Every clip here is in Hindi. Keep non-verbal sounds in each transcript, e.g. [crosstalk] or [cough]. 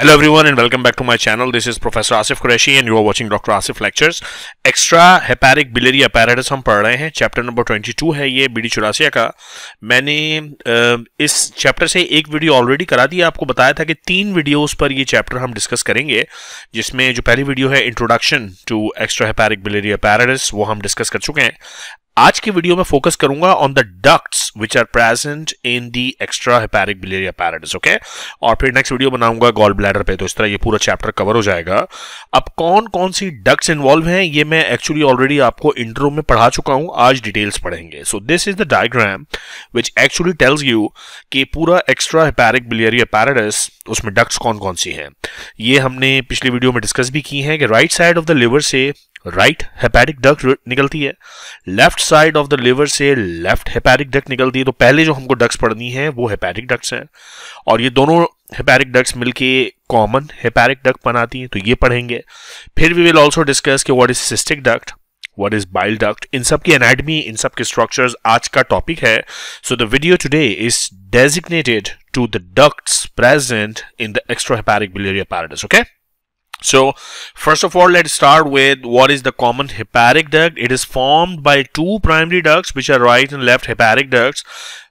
Hello everyone and welcome back to my channel. This is Professor Asif Qureshi and you are watching Dr. Asif Lectures. Extra hepatic biliary apparatus हम पढ़ रहे हैं चैप्टर नंबर 22 है ये बी डी चौरासिया का मैंने इस चैप्टर से एक वीडियो ऑलरेडी करा दिया आपको बताया था कि तीन वीडियोज पर यह चैप्टर हम डिस्कस करेंगे जिसमें जो पहली वीडियो है introduction to extra hepatic biliary apparatus वो हम डिस्कस कर चुके हैं आज की वीडियो में फोकस करूंगा on the ducts which are present in the extra hepatic biliary apparatus okay और फिर नेक्स्ट वीडियो बनाऊंगा गॉल ब्लैडर पे तो इस तरह ये पूरा चैप्टर कवर हो जाएगा अब कौन कौन सी डक्ट्स इन्वॉल्व हैं ये मैं एक्चुअली ऑलरेडी आपको इंटरव्यू में पढ़ा चुका हूं आज डिटेल्स पढ़ेंगे so this is the diagram which actually tells you कि पूरा एक्स्ट्रा हेपेरिक बिलेरिया पैराडिस उसमें डक्ट्स कौन कौन सी हैं ये हमने पिछली वीडियो में डिस्कस भी की हैं कि right side of the liver से राइट हेपैटिक डक निकलती है left side of the liver से लेफ्ट हेपैटिक डक निकलती है तो पहले जो हमको डक्स पढ़नी है वो हेपैटिक डक्स हैं और ये दोनों हेपैरिक डक्स मिलके कॉमन हेपैरिक डक बनाती हैं तो ये पढ़ेंगे फिर वी विल ऑल्सो डिस्कस के what is cystic duct what is bile duct इन सब की एनाटमी इन सब के स्ट्रक्चर्स आज का टॉपिक है so the video today is designated to the ducts present in the extra hepatic biliary apparatus okay So first of all, let's start with what is the common hepatic duct. It is formed by two primary ducts, which are right and left hepatic ducts.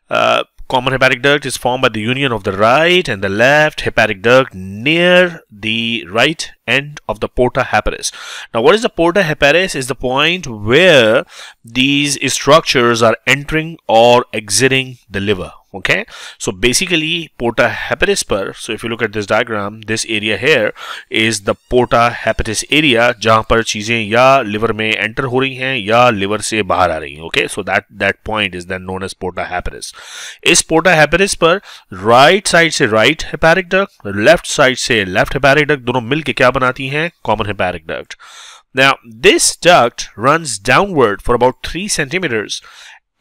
Uh, common hepatic duct is formed by the union of the right and the left hepatic duct near the right end of the porta heparis. Now, what is the porta heparis? Is the point where these structures are entering or exiting the liver okay so basically porta hepatis per so if you look at this diagram this area here is the porta hepatis area jahan par cheeze ya liver mein enter ho rahi hain ya liver se bahar aa rahi hain okay so that that point is then known as porta hepatis is porta hepatis par right side se right hepatic duct left side se left hepatic duct dono milke kya banati hain common hepatic duct Now, this duct runs downward for about 3 cm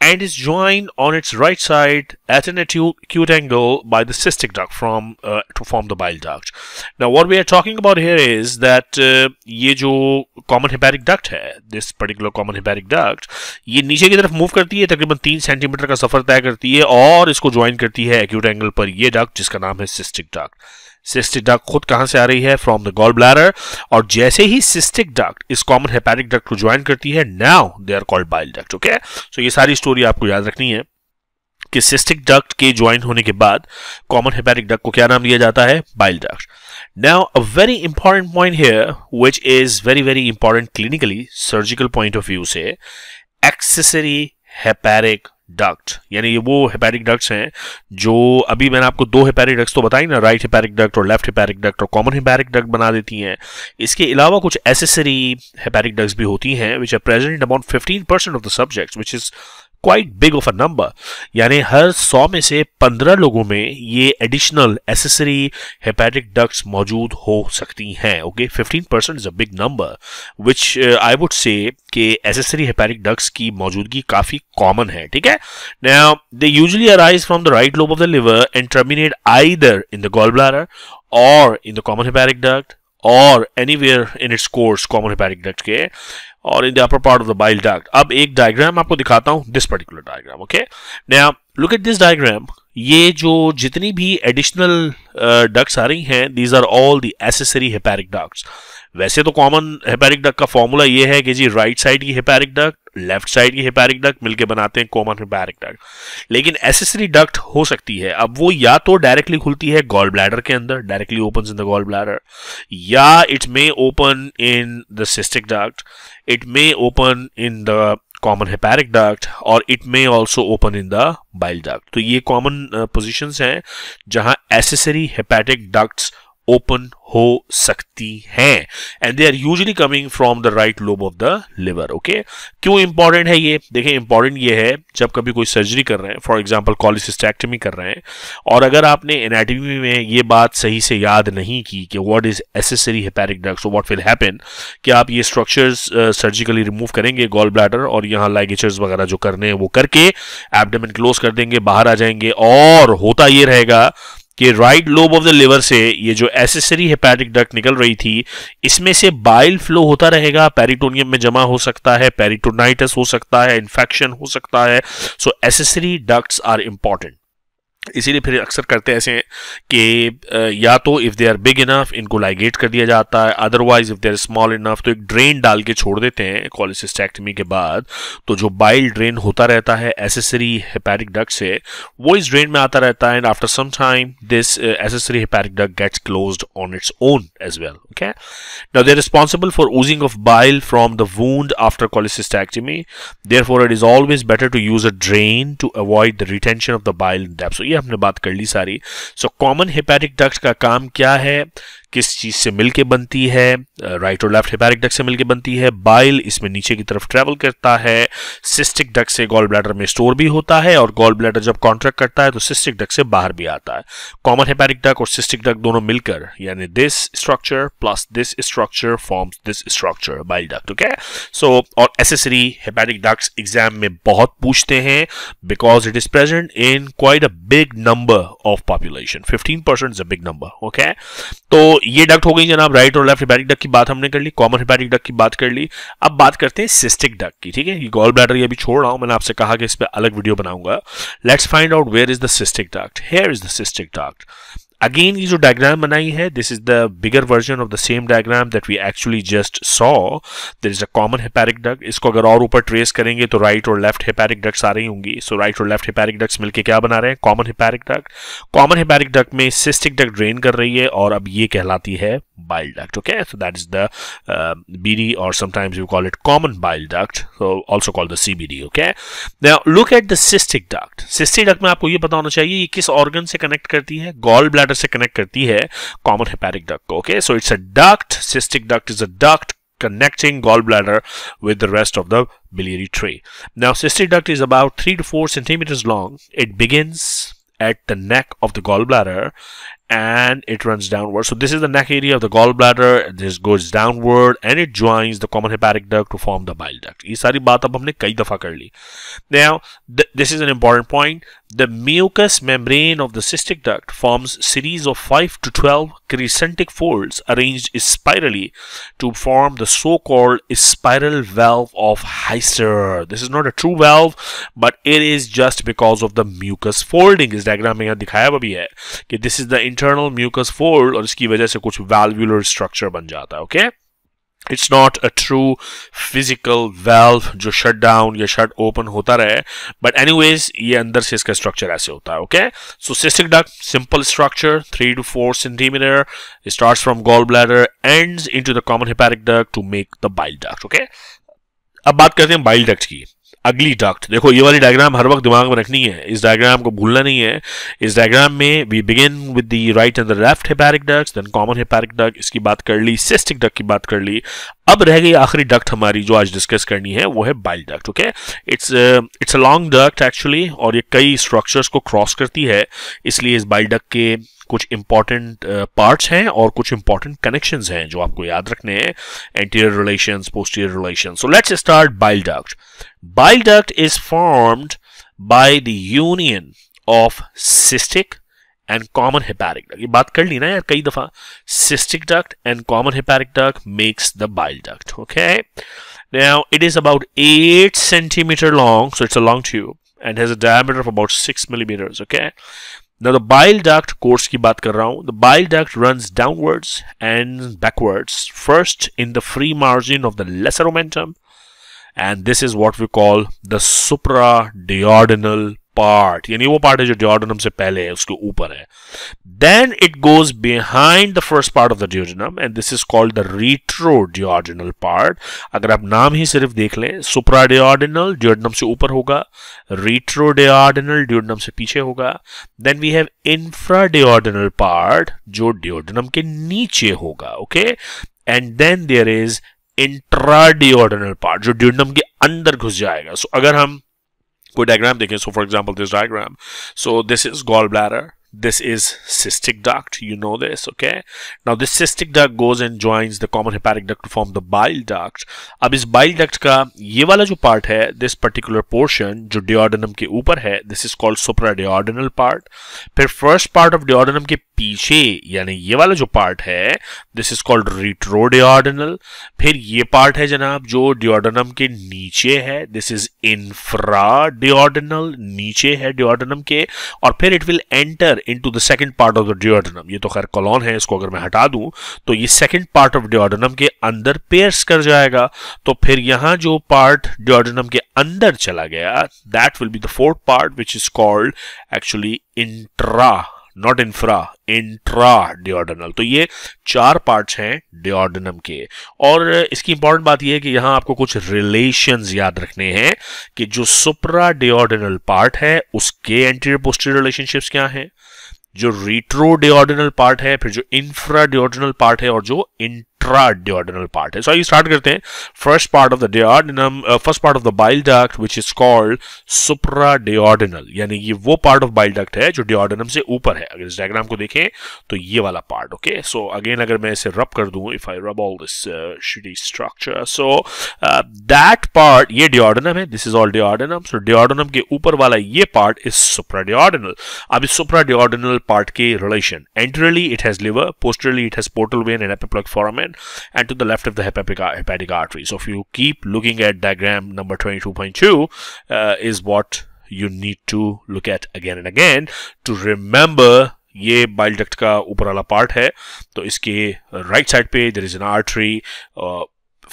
and is joined on its right side at an acute angle by the cystic duct from uh, to form the bile duct. Now, what we are talking about here is that this uh, जो common hepatic duct this particular common hepatic duct, ये नीचे की of मूव करती है, तकरीबन तीन सेंटीमीटर का सफर तय करती है और acute angle पर ye duct जिसका नाम है cystic duct. सिस्टिक डक्ट खुद कहां से आ रही है फ्रॉम द गोल ब्लैडर और जैसे ही सिस्टिक डक्ट इस कॉमन हेपेटिक डक्ट को ज्वाइन करती है now they are called bile duct okay so ये सारी स्टोरी आपको याद रखनी है कि सिस्टिक डक्ट के ज्वाइन होने के बाद कॉमन हेपेटिक डक्ट को क्या नाम दिया जाता है bile duct now a very important point here which is very very important clinically surgical point of view से एक्सेसरी hepatic डक्ट यानी ये वो हेपेरिक डक्ट्स हैं जो अभी मैंने आपको दो हेपेरिक डक्ट्स तो बताई ना राइट हेपेरिक डक्ट और लेफ्ट हेपेरिक डक्ट और कॉमन हेपेरिक डक्ट बना देती हैं इसके अलावा कुछ एसेसरी हेपेरिक डक्ट्स भी होती हैं which are present about fifteen percent of the subject which is quite big of a number यानी हर सौ में से पंद्रह लोगों में ये एडिशनल एसेसरी हेपेटिक डक्ट्स मौजूद हो सकती हैं okay fifteen percent is a big number which I would say कि एसेसरी हेपेटिक डक्ट्स की मौजूदगी काफ़ी कॉमन है ठीक है now they usually arise from the right lobe of the liver and terminate either in the gall bladder or in the common hepatic duct or anywhere in its course common hepatic duct के or in the upper part of the bile duct अब एक diagram आपको दिखाता हूँ this particular diagram okay now look at this diagram ये जो जितनी भी additional uh, ducts आ रही हैं these are all the accessory hepatic ducts वैसे तो कॉमन हेपेरिक डक का फॉर्मूला ये है कि जी राइट साइड की हेपेरिक डक लेफ्ट साइड की हेपेरिक डक मिलके बनाते हैं कॉमन हेपेरिक डक लेकिन एसेसरी डक्ट हो सकती है अब वो या तो डायरेक्टली खुलती है गॉल ब्लैडर के अंदर directly open in the gall bladder या it may open in the cystic duct it may open in the common hepatic duct और it may also open in the bile duct तो ये कॉमन पोजिशन uh, हैं जहां एसेसरी हेपेटिक डक्ट्स ओपन हो सकती हैं and they are usually coming from the right lobe of the liver okay क्यों इंपॉर्टेंट है ये देखिए इंपॉर्टेंट ये है जब कभी कोई सर्जरी कर रहे हैं फॉर एग्जाम्पल कॉलिसमी कर रहे हैं और अगर आपने एनाटमी में ये बात सही से याद नहीं की कि वॉट इज एसेसरी हेपेरिक ड्रग सो विल हैपन कि आप ये स्ट्रक्चर्स सर्जिकली रिमूव करेंगे गोल ब्लैडर और यहाँ लाइगेचर्स वगैरह जो करने हैं वो करके एबडमेन क्लोज कर देंगे बाहर आ जाएंगे और होता ये रहेगा कि right lobe of the liver से ये जो एसेसरी हेपैटिक डक निकल रही थी इसमें से बाइल फ्लो होता रहेगा पेरिटोनियम में जमा हो सकता है पेरिटोनाइटिस हो सकता है इन्फेक्शन हो सकता है so accessory ducts are important इसीलिए फिर अक्सर करते ऐसे हैं कि या तो if they are big enough इनको लाइगेट कर दिया जाता है otherwise if they are small enough तो एक ड्रेन डाल के छोड़ देते हैं कॉलिसिस्टैक्टमी के बाद तो जो बाइल ड्रेन होता रहता है एसेसरी हेपैरिक डग से वो इस ड्रेन में आता रहता है and after some time this accessory hepatic duct gets close on its own as well okay now they responsible for oozing of bile from the wound after cholecystectomy therefore it is always better to use a drain to avoid the retention of the bile डेप्स ये हमने बात कर ली सारी सो कॉमन हेपेटिक डक्ट का काम क्या है किस चीज़ से मिलके बनती है राइट और लेफ्ट हेपेरिक डक से मिलके बनती है बाइल इसमें नीचे की तरफ ट्रैवल करता है सिस्टिक डक से गॉल ब्लैडर में स्टोर भी होता है और गॉल ब्लैडर जब कॉन्ट्रैक्ट करता है तो सिस्टिक डक से बाहर भी आता है कॉमन हेपैरिक डक और सिस्टिक डक दोनों मिलकर यानी this structure plus this structure form this structure bile duct ठीक है सो और एसेसरी हेपैरिक डक्ट्स एग्जाम में बहुत पूछते हैं because it is present in quite a big number of population fifteen percent is a big number okay तो ये डक्ट हो गई जनाब राइट और लेफ्ट हिपैटिक डक की बात हमने कर ली कॉमन हिपैटिक डक की बात कर ली अब बात करते हैं सिस्टिक डक की ठीक है ये गॉल ब्लैडर ये अभी छोड़ रहा हूं मैंने आपसे कहा कि इस पर अलग वीडियो बनाऊंगा let's find out where is the cystic duct here is the cystic duct Again, ये जो डायग्राम बनाई है this is the bigger version of the same diagram that we actually just saw there is a common hepatic duct इसको अगर और ऊपर ट्रेस करेंगे तो राइट और लेफ्ट हेपेरिक डग्स आ रही होंगी सो राइट और लेफ्ट हेपेरिक डग्स मिलकर क्या बना रहे हैं कॉमन हेपेरिक डग कॉमन हेपेरिक डग में सिस्टिक डग ड्रेन कर रही है और अब ये कहलाती है bile duct okay so that is the uh, BD or sometimes you call it common bile duct so also called the CBD okay now look at the cystic duct cystic duct में आपको ये पता होना चाहिए ये किस organ से connect करती है gall bladder से connect करती है common hepatic duct को okay so it's a duct cystic duct is a duct connecting gallbladder with the rest of the biliary tray. Now, cystic duct is about 3 to 4 centimeters long. It begins at the neck of the gallbladder and it runs downward. So this is the neck area of the gallbladder. This goes downward and it joins the common hepatic duct to form the bile duct. ये सारी बात अब Now th this is an important point. The mucous membrane of the cystic duct forms series of 5 to 12 crescentic folds arranged spirally to form the so-called spiral valve of Heister. This is not a true valve, but it is just because of the mucous folding. इस diagram में यहाँ दिखाया हुआ this is the internal mucous fold और इसकी is valvular structure बन जाता okay? It's not a true physical valve जो शट डाउन या शट ओपन होता रहे बट एनी वेज ये अंदर से इसका स्ट्रक्चर ऐसे होता है okay so cystic duct simple structure three to four centimetre start from gall bladder and into the common hepatic duct to make the bile duct okay अब बात करते हैं बाइल डक्ट की अगली डक्ट देखो ये वाली डायग्राम हर वक्त दिमाग में रखनी है इस डायग्राम को भूलना नहीं है इस डायग्राम में we begin with the right and the left hepatic duct then common hepatic duct इसकी बात कर ली सिस्टिक डक की बात कर ली अब रह गई आखिरी डक्ट हमारी जो आज डिस्कस करनी है वो है bile duct okay it's it's a long duct actually और ये कई स्ट्रक्चर्स को क्रॉस करती है इसलिए इस बाइल डक्ट के कुछ इंपॉर्टेंट पार्ट्स uh, हैं और कुछ इंपॉर्टेंट कनेक्शन हैं जो आपको याद रखने हैं anterior relation posterior relation so let's start bile duct bile duct is formed by the union of cystic And common hepatic. Duct ये बात कर ली ना यार कई दफा cystic duct and common hepatic duct makes the bile duct Now it is about eight centimeter long, so it's a long tube and has a diameter of about six millimeters. Okay. Now the bile duct course ki baat kar raha The bile duct runs downwards and backwards first in the free margin of the lesser omentum, and this is what we call the supra part यानी वो पार्ट है जो डिओडोनम से पहले है उसके ऊपर है then it goes behind the first part of the duodenum and this is called the retro retroduodenal part अगर आप नाम ही सिर्फ देख लें सुपरा सुप्राडिओडोनल डिओडोनम से ऊपर होगा रिट्रो रिट्रोडिओडोनल डिओडोनम से पीछे होगा then we have infra infraduodenal part जो डिओडोनम के नीचे होगा okay and then there is intraduodenal part जो डिओडोनम के अंदर घुस जाएगा सो so, अगर हम कोई डायग्राम देखें so for example this diagram so this is gall bladder this is cystic duct you know this okay now this cystic duct goes and joins the common hepatic duct to form the bile duct अब इस bile duct का ये वाला जो part है this particular portion जो duodenum के ऊपर है this is called supraduodenal part फिर first part of duodenum के पीछे यानी ये वाला जो पार्ट है दिस इज कॉल्ड रिट्रोडियोडनल फिर ये पार्ट है जनाब जो डिओडनम के नीचे है दिस इज इंफ्रा इंफ्राडियोडनल नीचे है डिओडनम के और फिर it will enter into the second part of the duodenum ये तो खैर कॉलोन है इसको अगर मैं हटा दूं तो ये सेकंड पार्ट ऑफ डिओडनम के अंदर पेयर्स कर जाएगा तो फिर यहां जो पार्ट डिओडनम के अंदर चला गया that will be the fourth part which is called actually intra not infra intra duodenal तो ये चार पार्ट्स हैं डिओडनम के और इसकी इंपॉर्टेंट बात यह है कि यहां आपको कुछ रिलेशंस याद रखने हैं कि जो सुप्रा डिओडनल पार्ट है उसके एंटीरियर पोस्टीरियर रिलेशनशिप्स क्या हैं जो रिट्रो डिओडनल पार्ट है फिर जो इंफ्रा डिओडनल पार्ट है और जो इंट एक्स्ट्रा डिओर्डिनल पार्ट है सो आइए स्टार्ट करते हैं first part of the duodenum first part of the bile duct which is called supra duodenal यानी ये वो पार्ट ऑफ बाइल डक्ट है जो डिओर्डिनम से ऊपर है अगर इस डायग्राम को देखें तो ये वाला पार्ट ओके सो अगेन अगर मैं इसे रब कर दूं if I rub all this shitty structure so that part ये डिओर्डिनम है this is all duodenum so duodenum के ऊपर वाला ये पार्ट इज सुप्रा डिओर्डिनल अब इस सुप्रा डिओर्डिनल पार्ट के relation anteriorly it has liver posteriorly it has portal vein and epiploic foramen and to the left of the hepatic, hepatic artery. So if you keep looking at diagram number 22.2 uh, is what you need to look at again and again to remember ये bile duct का ऊपर वाला पार्ट है तो इसके राइट साइड पे देर uh,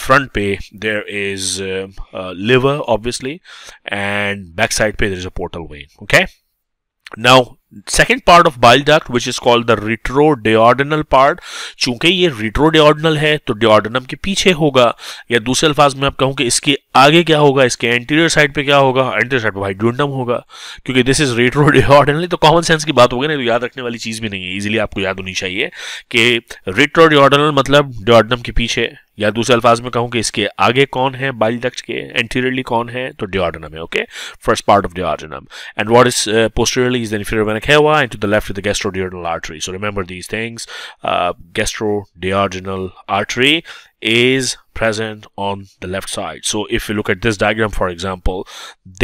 front pay there is uh, uh, liver obviously and back side pay there is a portal vein okay now second part of bile duct which is called the retrodeodenal part चूंकि ये retrodeodenal है तो duodenum के पीछे होगा या दूसरे अल्फाज में आप कहूँ कि इसके आगे क्या होगा इसके एंटीरियर साइड पे क्या होगा एंटीरियर साइड पे भाई ड्यूडम होगा क्योंकि दिस इज रेट्रोडियोडनल तो कॉमन सेंस की बात हो गई ना तो याद रखने वाली चीज़ भी नहीं है इजीली आपको याद होनी चाहिए कि रेट्रोडियोडनल मतलब ड्योडनम के पीछे या दूसरे अल्फाज में कहूँ कि इसके आगे कौन है बाइल डक्ट के एंटीरियरली कौन है तो डिओर्डनम है okay first part of duodenum and what is posteriorly is inferior vena cava and to the left of the gastro artery so remember these things gastro duodenal artery is present on the left side so if you look at this diagram for example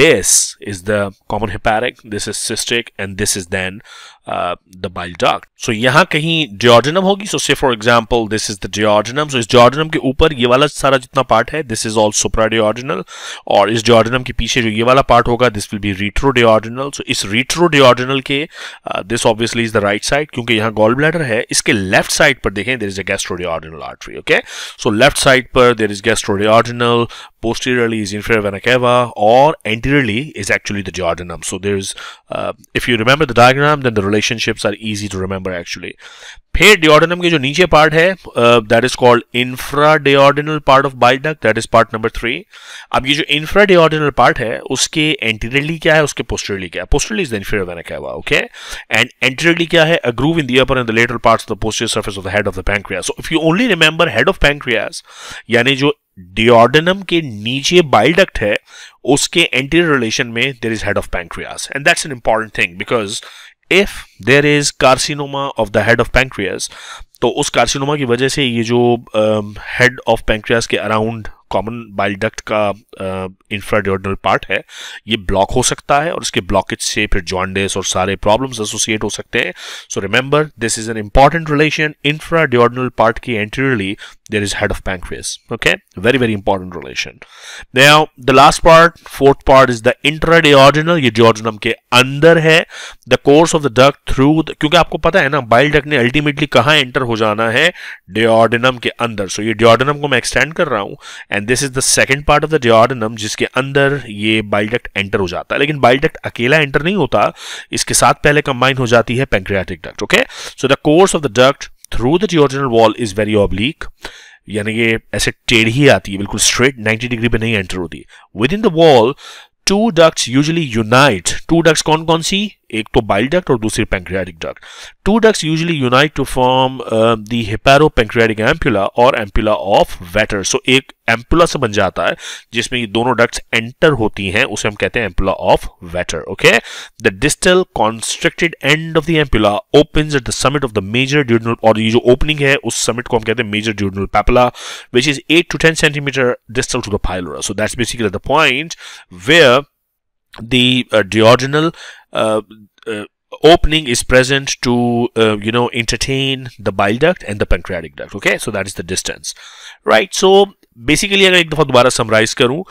this is the common hepatic this is cystic and this is then the bile duct so यहाँ कहीं डिओर्डनम होगी so say for example this is the duodenum so इस डिओर्डनम के ऊपर ये वाला सारा जितना पार्ट है this is all supra duodenal और इस डिओर्डनम के पीछे जो ये वाला पार्ट होगा this will be retro duodenal so इस रिट्रो डिओर्डनल के this obviously is the right side क्योंकि यहाँ गोल ब्लैडर है इसके लेफ्ट साइड पर देखें there is a gastro gastroduodenal artery okay so left side पर there is gastro gastroduodenal posteriorly is inferior vena cava or anteriorly is actually the duodenum so there's uh, if you remember the diagram then the relationships are easy to remember actually फिर डिओर्डनम के जो नीचे पार्ट है that is called infra duodenal part of bile duct that is part number three अब ये जो इंफ्रा डिओर्डिनल पार्ट है उसके एंटीरियरली क्या है उसके पोस्टरली क्या है posteriorly is the inferior vena cava okay and anteriorly क्या है a groove in the upper and the lateral parts of the posterior surface of the head of the pancreas so if you only remember head of pancreas यानी जो डिओर्डनम के नीचे बाइल डक्ट है उसके एंटीरियर रिलेशन में there is head of pancreas and that's an important thing because if there is carcinoma of the head of pancreas तो उस कार्सिनोमा की वजह से ये जो हेड ऑफ पैंक्रियास के अराउंड कॉमन बाइल डक्ट का इंफ्राडियोडल uh, पार्ट है ये ब्लॉक हो सकता है और इसके ब्लॉकेज से फिर जॉन्डिस और सारे प्रॉब्लम्स एसोसिएट हो सकते हैं so remember this is an important relation infraduodenal part की anteriorly there is head of pancreas okay very very important relation now the last part fourth part is the intradiordinal ye duodenum ke andar hai the course of the duct through the, kyunki aapko pata hai na bile duct ne ultimately kahan enter ho jana hai duodenum ke andar so ye duodenum ko main extend kar raha hu and this is the second part of the duodenum jiske andar ye bile duct enter ho jata hai lekin bile duct akela enter nahi hota iske sath pehle combine ho jati hai pancreatic duct okay so the course of the duct through the duodenal wall is very oblique यानी ये ऐसे टेढ़ी आती है बिल्कुल स्ट्रेट 90 डिग्री पे नहीं एंटर होती within the wall two ducts usually unite two ducts कौन कौन सी एक तो बाइल डक्ट और दूसरी pancreatic duct two duct usually unite to form the hepatopancreatic ampulla और एम्पुला ऑफ वेटर सो एक एम्पुला से बन जाता है जिसमें ये दोनों डक्ट एंटर होती हैं उसे हम कहते हैं ampulla of Vater okay the distal constructed end of the ampulla open at the summit of the major duodenal और ये जो ओपनिंग है उस समिट को हम कहते हैं major duodenal papilla which is eight to ten centimetre distal to the pylorus so that's basically the point where the uh, diagonal uh, uh, opening is present to uh, you know entertain the bile duct and the pancreatic duct okay so that is the distance right so basically, अगर एक दफ़ा दोबारा summarize, करूं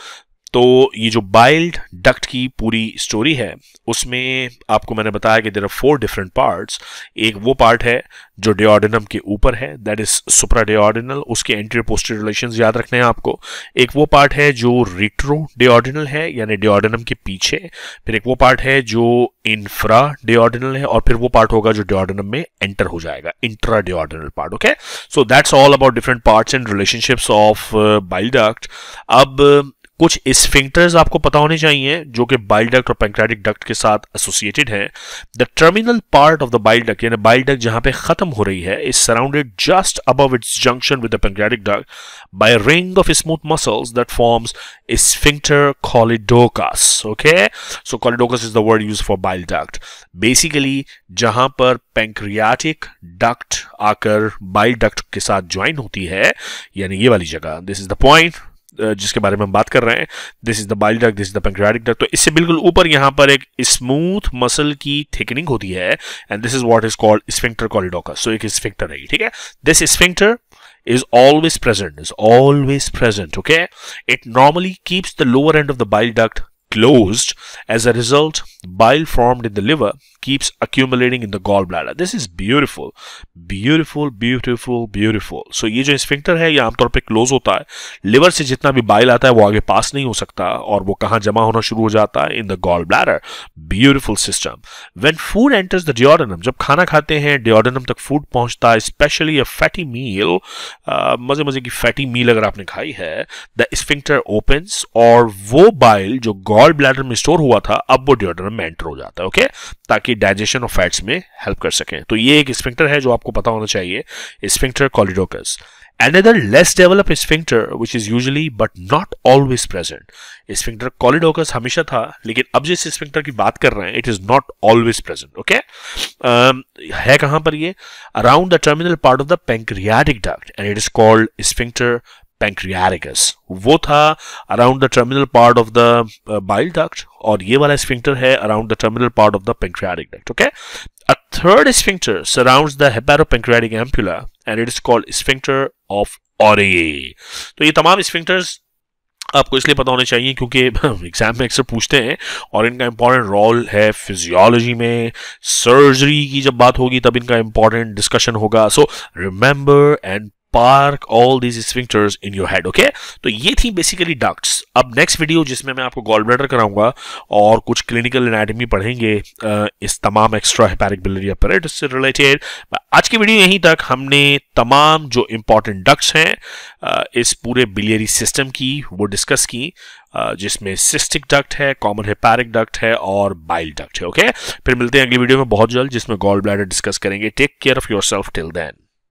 तो ये जो बाइल्ड डक्ट की पूरी स्टोरी है उसमें आपको मैंने बताया कि there are four different parts एक वो पार्ट है जो डिओर्डिनम के ऊपर है दैट इज सुपरा डिओर्डिनल उसके एंट्री पोस्टर रिलेशन याद रखने हैं आपको एक वो पार्ट है जो रिट्रो डिओर्डिनल है यानी डिओर्डिनम के पीछे फिर एक वो पार्ट है जो इंफ्रा डिओर्डिनल है और फिर वो पार्ट होगा जो डिओर्डिनम में एंटर हो जाएगा intraduodenal part okay so that's all about different parts and relationships of bile duct अब कुछ स्फिंक्टर्स आपको पता होने चाहिए जो कि बाइल डक्ट और पेंक्रेटिक डक्ट के साथ एसोसिएटेड है the terminal part of the bile duct यानी बाइल डक्ट जहां पे खत्म हो रही है is surrounded just above its junction with the duct by ring of smooth muscles that forms sphincter कॉलिडोकस okay so choledochus is the word use for bile duct basically जहां पर पेंक्रियाटिक डक्ट आकर बाइल डक्ट के साथ ज्वाइन होती है यानी ये वाली जगह दिस इज द पॉइंट जिसके बारे में हम बात कर रहे हैं this is the bile duct this is the pancreatic duct तो इससे बिल्कुल ऊपर यहां पर एक स्मूथ मसल की थिकनिंग होती है and this is what is called sphincter choledochus so एक स्फिंक्टर है ठीक है this sphincter is always present is always present okay it normally keeps the lower end of the bile duct closed. As a result, bile formed in the liver keeps accumulating in the gallbladder. This is beautiful. Beautiful, beautiful, beautiful. So ये जो स्फिंक्टर है ये आमतौर पे क्लोज होता है लिवर से जितना भी बाइल आता है वो आगे पास नहीं हो सकता और वो कहाँ जमा होना शुरू हो जाता है in the gall bladder beautiful system when food enters the duodenum जब खाना खाते हैं डिओडनम तक फूड पहुंचता है स्पेशली अ फैटी मील मजे मजे की फैटी मील अगर आपने खाई है द स्फिंक्टर ओपन्स और वो बाइल जो गॉल गॉल ब्लैडर में स्टोर हुआ था अब वो डिओडोरमेंट हो जाता है ओके ताकि डाइजेशन ऑफ फैट्स में हेल्प कर सके तो ये एक स्पिंक्टर है जो आपको पता होना चाहिए sphincter choledochus another less develop sphincter which is usually but not always present sphincter choledochus हमेशा था लेकिन अब जिस स्पिंक्टर की बात कर रहे हैं it is not always present okay है कहां पर ये around the terminal part of the pancreatic duct and it is called sphincter pancreaticus वो था around the terminal part of the bile duct और ये वाला स्फिंक्टर है around the terminal part of the pancreatic duct okay a third sphincter surrounds the hepatopancreatic ampulla and it is called sphincter of Oddi तो ये तमाम स्फिंक्टर्स आपको इसलिए पता होने चाहिए क्योंकि एग्जाम [laughs] में अक्सर पूछते हैं और इनका इंपॉर्टेंट रोल है फिजियोलॉजी में सर्जरी की जब बात होगी तब इनका इंपॉर्टेंट डिस्कशन होगा so remember and park all these sphincters in your head okay तो ये थी बेसिकली डक्ट्स अब नेक्स्ट वीडियो जिसमें मैं आपको गॉल ब्लैडर कराऊंगा और कुछ क्लिनिकल एनाटमी पढ़ेंगे इस तमाम एक्स्ट्रा हेपैरिक बिलरी अपरेट से रिलेटेड आज की वीडियो यहीं तक हमने तमाम जो इंपॉर्टेंट डक्ट्स हैं इस पूरे बिलियरी सिस्टम की वो डिस्कस की जिसमें सिस्टिक डक्ट है कॉमन हेपैरिक डक्ट है और बाइल डक्ट है ओके फिर मिलते हैं अगली वीडियो में बहुत जल्द जिसमें गॉल ब्लैडर डिस्कस करेंगे take care of yourself till then